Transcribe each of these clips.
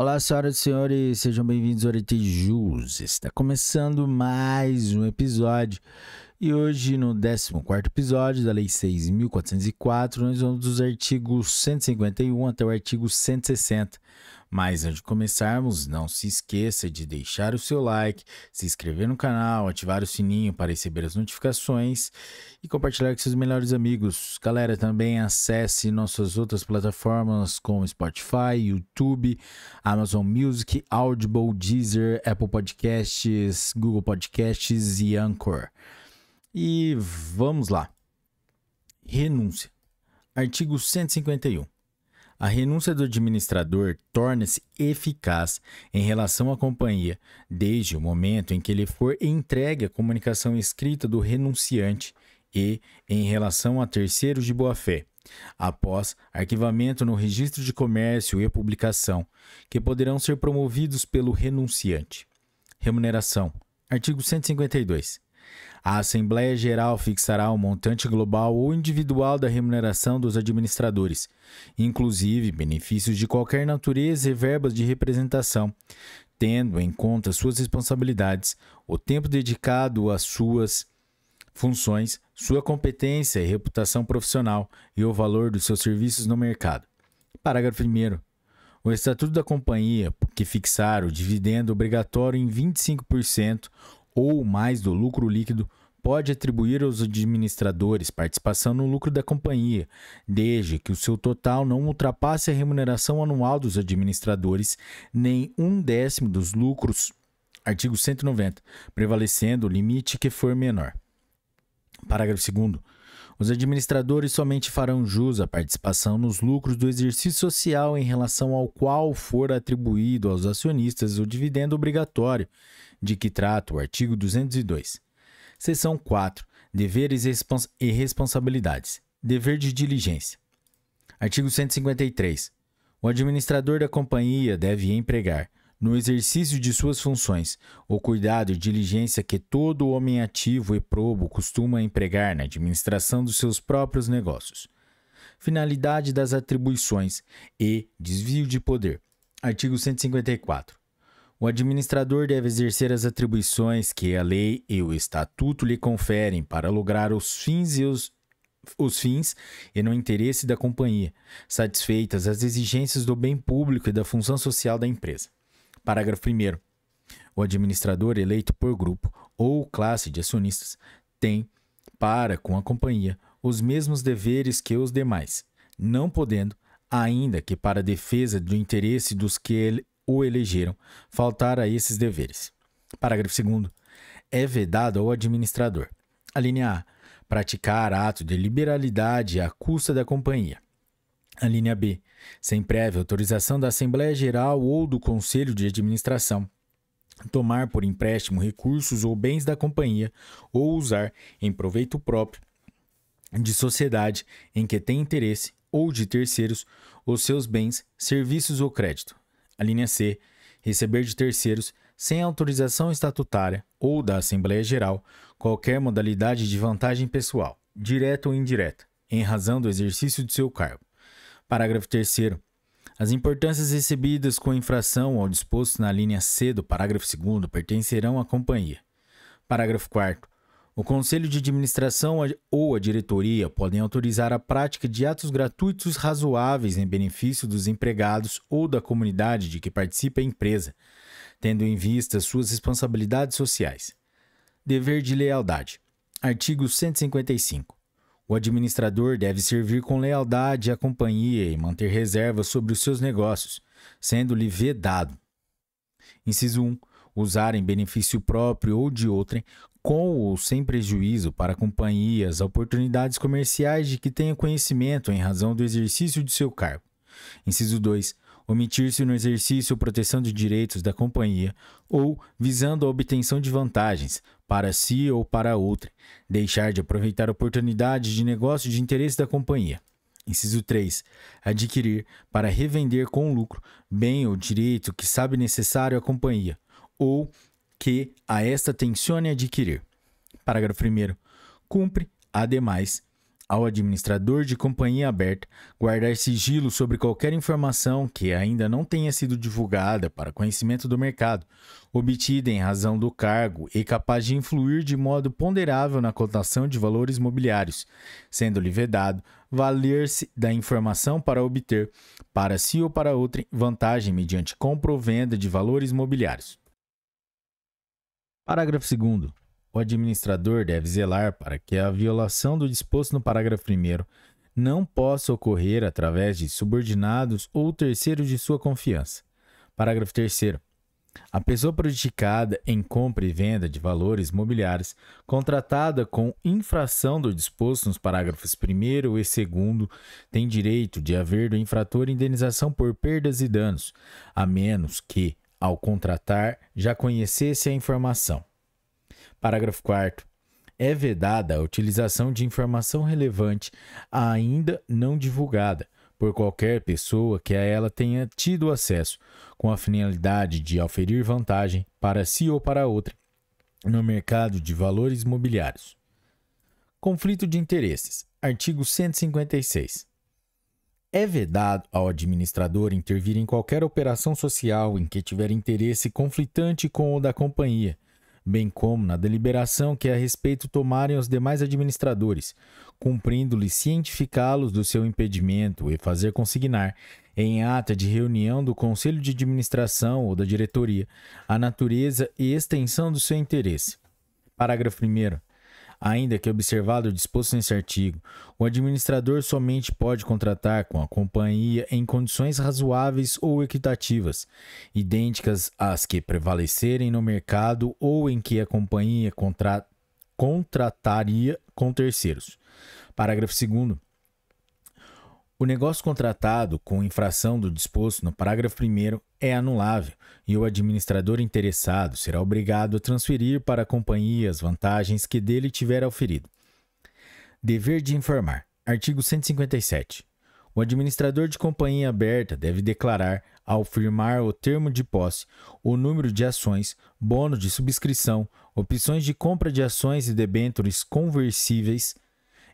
Olá, senhoras e senhores, sejam bem-vindos ao Jus. Está começando mais um episódio e hoje, no 14 episódio da Lei 6.404, nós vamos dos artigos 151 até o artigo 160. Mas antes de começarmos, não se esqueça de deixar o seu like, se inscrever no canal, ativar o sininho para receber as notificações e compartilhar com seus melhores amigos. Galera, também acesse nossas outras plataformas como Spotify, YouTube, Amazon Music, Audible, Deezer, Apple Podcasts, Google Podcasts e Anchor. E vamos lá. Renúncia. Artigo 151. A renúncia do administrador torna-se eficaz em relação à companhia, desde o momento em que ele for entregue a comunicação escrita do renunciante e em relação a terceiros de boa-fé, após arquivamento no registro de comércio e publicação, que poderão ser promovidos pelo renunciante. Remuneração. Artigo 152. A Assembleia Geral fixará o montante global ou individual da remuneração dos administradores, inclusive benefícios de qualquer natureza e verbas de representação, tendo em conta suas responsabilidades, o tempo dedicado às suas funções, sua competência e reputação profissional e o valor dos seus serviços no mercado. Parágrafo 1. O Estatuto da Companhia, que fixar o dividendo obrigatório em 25% ou mais do lucro líquido pode atribuir aos administradores participação no lucro da companhia, desde que o seu total não ultrapasse a remuneração anual dos administradores nem um décimo dos lucros, artigo 190, prevalecendo o limite que for menor. Parágrafo 2. Os administradores somente farão jus à participação nos lucros do exercício social em relação ao qual for atribuído aos acionistas o dividendo obrigatório de que trata o artigo 202. Seção 4. Deveres e responsabilidades. Dever de diligência. Artigo 153. O administrador da companhia deve empregar, no exercício de suas funções, o cuidado e diligência que todo homem ativo e probo costuma empregar na administração dos seus próprios negócios. Finalidade das atribuições e desvio de poder. Artigo 154. O administrador deve exercer as atribuições que a lei e o estatuto lhe conferem para lograr os fins e os, os fins e no interesse da companhia, satisfeitas as exigências do bem público e da função social da empresa. Parágrafo 1. O administrador eleito por grupo ou classe de acionistas tem, para com a companhia, os mesmos deveres que os demais, não podendo, ainda que para defesa do interesse dos que ele, o elegeram, faltar a esses deveres. Parágrafo 2. É vedado ao administrador. A linha A. Praticar ato de liberalidade à custa da companhia. A linha B. Sem prévia autorização da Assembleia Geral ou do Conselho de Administração. Tomar por empréstimo recursos ou bens da companhia ou usar em proveito próprio de sociedade em que tem interesse ou de terceiros os seus bens, serviços ou crédito, a linha C. Receber de terceiros, sem autorização estatutária ou da Assembleia Geral, qualquer modalidade de vantagem pessoal, direta ou indireta, em razão do exercício de seu cargo. Parágrafo 3. As importâncias recebidas com infração ao disposto na linha C do parágrafo 2 pertencerão à companhia. Parágrafo 4. O conselho de administração ou a diretoria podem autorizar a prática de atos gratuitos razoáveis em benefício dos empregados ou da comunidade de que participa a empresa, tendo em vista suas responsabilidades sociais. Dever de lealdade. Artigo 155. O administrador deve servir com lealdade à companhia e manter reservas sobre os seus negócios, sendo-lhe vedado. Inciso 1. Usar em benefício próprio ou de outrem com ou sem prejuízo para companhias, oportunidades comerciais de que tenha conhecimento em razão do exercício de seu cargo. Inciso 2. Omitir-se no exercício ou proteção de direitos da companhia ou visando a obtenção de vantagens para si ou para outra, deixar de aproveitar oportunidades de negócio de interesse da companhia. Inciso 3. Adquirir para revender com lucro bem ou direito que sabe necessário à companhia ou que a esta tencione adquirir. Parágrafo 1. Cumpre, ademais, ao administrador de companhia aberta guardar sigilo sobre qualquer informação que ainda não tenha sido divulgada para conhecimento do mercado, obtida em razão do cargo e capaz de influir de modo ponderável na cotação de valores mobiliários, sendo-lhe vedado valer-se da informação para obter, para si ou para outra vantagem mediante compra ou venda de valores mobiliários. Parágrafo 2. O administrador deve zelar para que a violação do disposto no parágrafo 1 não possa ocorrer através de subordinados ou terceiros de sua confiança. Parágrafo 3. A pessoa prejudicada em compra e venda de valores mobiliários contratada com infração do disposto nos parágrafos 1 e 2 tem direito de haver do infrator indenização por perdas e danos, a menos que ao contratar, já conhecesse a informação. Parágrafo 4. É vedada a utilização de informação relevante ainda não divulgada por qualquer pessoa que a ela tenha tido acesso, com a finalidade de oferir vantagem para si ou para outra no mercado de valores imobiliários. Conflito de interesses. Artigo 156. É vedado ao administrador intervir em qualquer operação social em que tiver interesse conflitante com o da companhia, bem como na deliberação que é a respeito tomarem os demais administradores, cumprindo-lhe cientificá-los do seu impedimento e fazer consignar, em ata de reunião do conselho de administração ou da diretoria, a natureza e extensão do seu interesse. Parágrafo 1. Ainda que observado o disposto nesse artigo, o administrador somente pode contratar com a companhia em condições razoáveis ou equitativas, idênticas às que prevalecerem no mercado ou em que a companhia contra... contrataria com terceiros. Parágrafo 2 o negócio contratado com infração do disposto no parágrafo 1 é anulável e o administrador interessado será obrigado a transferir para a companhia as vantagens que dele tiver auferido. Dever de informar. Artigo 157. O administrador de companhia aberta deve declarar, ao firmar o termo de posse, o número de ações, bônus de subscrição, opções de compra de ações e debêntures conversíveis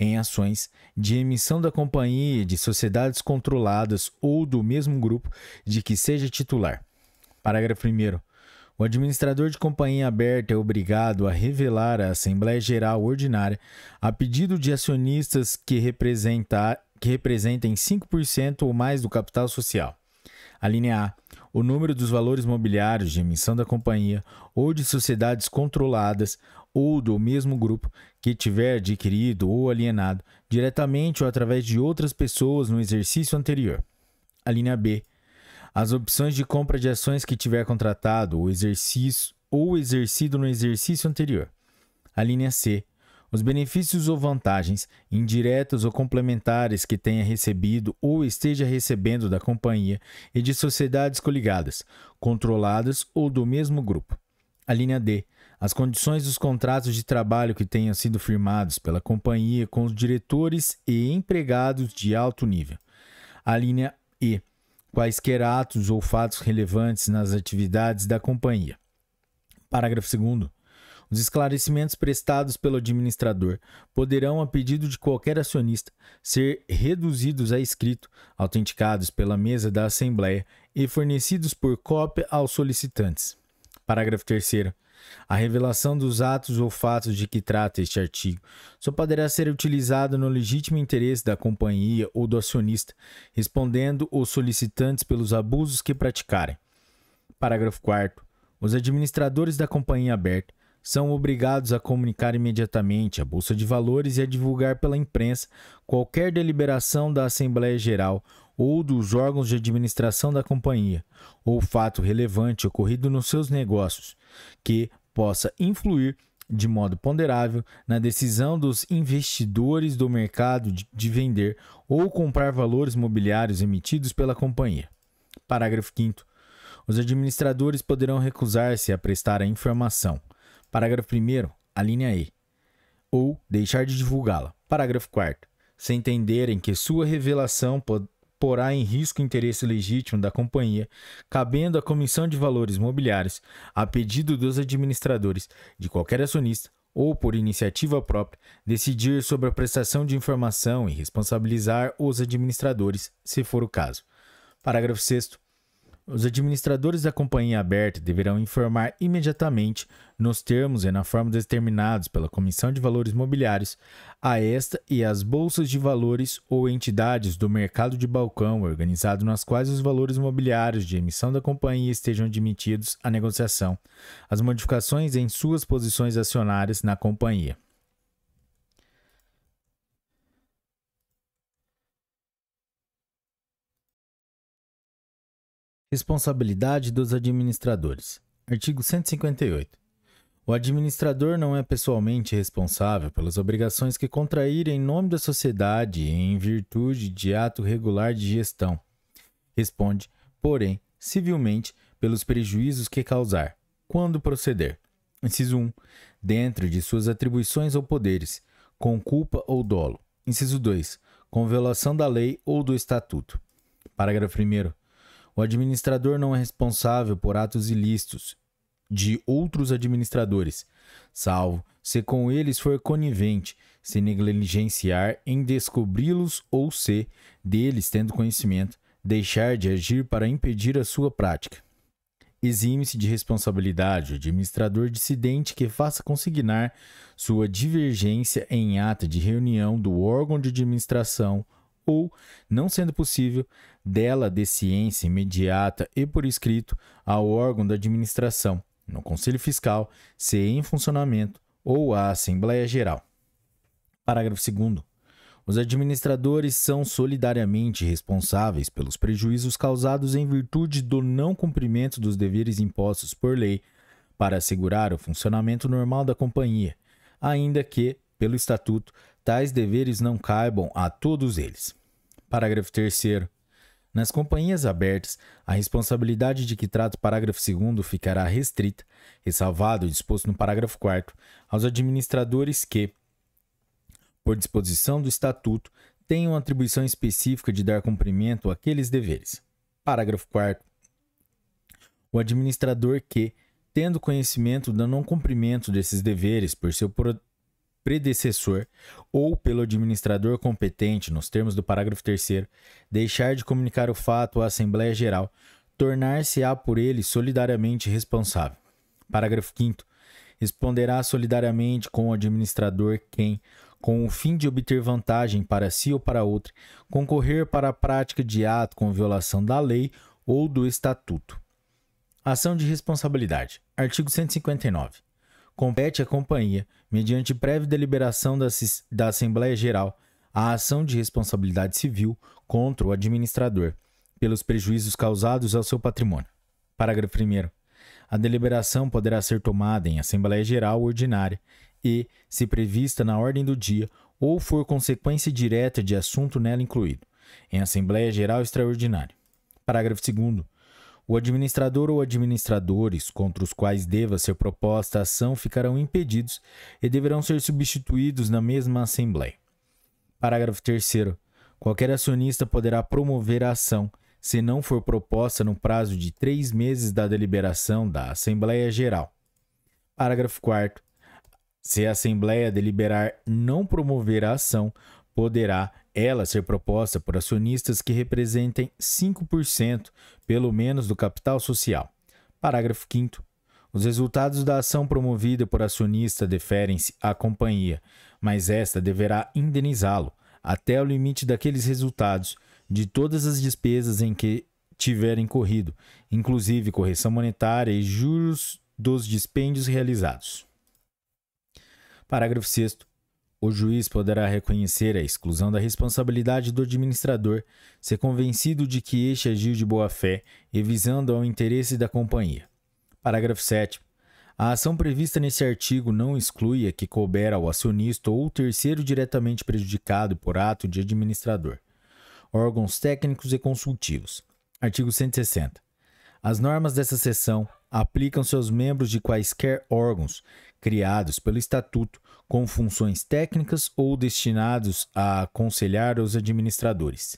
em ações de emissão da companhia, de sociedades controladas ou do mesmo grupo de que seja titular. Parágrafo 1. O administrador de companhia aberta é obrigado a revelar à Assembleia Geral Ordinária, a pedido de acionistas que, representa, que representem 5% ou mais do capital social. A linha A. O número dos valores mobiliários de emissão da companhia ou de sociedades controladas ou do mesmo grupo que tiver adquirido ou alienado, diretamente ou através de outras pessoas no exercício anterior. A linha B. As opções de compra de ações que tiver contratado ou, exercício, ou exercido no exercício anterior. A linha C. Os benefícios ou vantagens, indiretas ou complementares, que tenha recebido ou esteja recebendo da companhia e de sociedades coligadas, controladas ou do mesmo grupo. A linha D as condições dos contratos de trabalho que tenham sido firmados pela companhia com os diretores e empregados de alto nível. A linha E. Quaisquer atos ou fatos relevantes nas atividades da companhia. Parágrafo 2. Os esclarecimentos prestados pelo administrador poderão, a pedido de qualquer acionista, ser reduzidos a escrito, autenticados pela mesa da Assembleia e fornecidos por cópia aos solicitantes. Parágrafo 3. A revelação dos atos ou fatos de que trata este artigo só poderá ser utilizada no legítimo interesse da companhia ou do acionista, respondendo os solicitantes pelos abusos que praticarem. Parágrafo 4. Os administradores da companhia aberta são obrigados a comunicar imediatamente à Bolsa de Valores e a divulgar pela imprensa qualquer deliberação da Assembleia Geral ou dos órgãos de administração da companhia, ou fato relevante ocorrido nos seus negócios, que possa influir de modo ponderável na decisão dos investidores do mercado de vender ou comprar valores mobiliários emitidos pela companhia. Parágrafo 5. Os administradores poderão recusar-se a prestar a informação. Parágrafo 1. A linha E. Ou deixar de divulgá-la. Parágrafo 4. Se entenderem que sua revelação porá em risco o interesse legítimo da companhia, cabendo à Comissão de Valores Mobiliários, a pedido dos administradores, de qualquer acionista, ou por iniciativa própria, decidir sobre a prestação de informação e responsabilizar os administradores, se for o caso. Parágrafo 6. Os administradores da companhia aberta deverão informar imediatamente, nos termos e na forma determinados pela Comissão de Valores Mobiliários, a esta e às bolsas de valores ou entidades do mercado de balcão organizado nas quais os valores mobiliários de emissão da companhia estejam admitidos à negociação, as modificações em suas posições acionárias na companhia. Responsabilidade dos administradores. Artigo 158. O administrador não é pessoalmente responsável pelas obrigações que contrair em nome da sociedade em virtude de ato regular de gestão. Responde, porém, civilmente pelos prejuízos que causar, quando proceder. Inciso 1. Dentro de suas atribuições ou poderes, com culpa ou dolo. Inciso 2. Com violação da lei ou do estatuto. Parágrafo 1. O administrador não é responsável por atos ilícitos de outros administradores, salvo se com eles for conivente, se negligenciar em descobri-los ou se, deles tendo conhecimento, deixar de agir para impedir a sua prática. Exime-se de responsabilidade o administrador dissidente que faça consignar sua divergência em ata de reunião do órgão de administração ou, não sendo possível, dela de ciência imediata e por escrito ao órgão da administração, no Conselho Fiscal, se é em funcionamento ou à Assembleia Geral. Parágrafo 2 os administradores são solidariamente responsáveis pelos prejuízos causados em virtude do não cumprimento dos deveres impostos por lei para assegurar o funcionamento normal da companhia, ainda que, pelo estatuto, tais deveres não caibam a todos eles. Parágrafo 3. Nas companhias abertas, a responsabilidade de que trata o parágrafo 2 ficará restrita, ressalvado o disposto no parágrafo 4, aos administradores que, por disposição do Estatuto, tenham atribuição específica de dar cumprimento àqueles deveres. Parágrafo 4. O administrador que, tendo conhecimento do não cumprimento desses deveres por seu predecessor ou pelo administrador competente, nos termos do parágrafo 3, deixar de comunicar o fato à Assembleia Geral, tornar-se-á por ele solidariamente responsável. Parágrafo 5. Responderá solidariamente com o administrador quem, com o fim de obter vantagem para si ou para outro, concorrer para a prática de ato com violação da lei ou do estatuto. Ação de responsabilidade. Artigo 159 compete à companhia, mediante prévia deliberação da, da Assembleia Geral, a ação de responsabilidade civil contra o administrador, pelos prejuízos causados ao seu patrimônio. Parágrafo 1. A deliberação poderá ser tomada em Assembleia Geral Ordinária e, se prevista na ordem do dia ou for consequência direta de assunto nela incluído, em Assembleia Geral Extraordinária. Parágrafo 2. O administrador ou administradores contra os quais deva ser proposta a ação ficarão impedidos e deverão ser substituídos na mesma Assembleia. Parágrafo 3. Qualquer acionista poderá promover a ação, se não for proposta no prazo de três meses da deliberação da Assembleia Geral. Parágrafo 4. Se a Assembleia deliberar não promover a ação, poderá ela ser proposta por acionistas que representem 5% pelo menos do capital social. Parágrafo 5 os resultados da ação promovida por acionista deferem-se à companhia, mas esta deverá indenizá-lo até o limite daqueles resultados de todas as despesas em que tiverem corrido, inclusive correção monetária e juros dos dispêndios realizados. Parágrafo 6 o juiz poderá reconhecer a exclusão da responsabilidade do administrador, se convencido de que este agiu de boa-fé e visando ao interesse da companhia. Parágrafo 7. A ação prevista nesse artigo não exclui a que couber ao acionista ou terceiro diretamente prejudicado por ato de administrador. Órgãos técnicos e consultivos. Artigo 160. As normas dessa seção aplicam-se aos membros de quaisquer órgãos criados pelo Estatuto com funções técnicas ou destinados a aconselhar os administradores.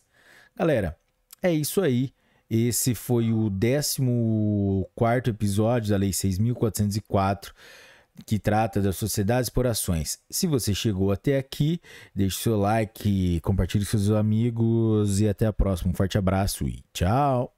Galera, é isso aí. Esse foi o 14 episódio da Lei 6404 que trata das sociedades por ações. Se você chegou até aqui, deixe seu like, compartilhe com seus amigos e até a próxima. Um forte abraço e tchau!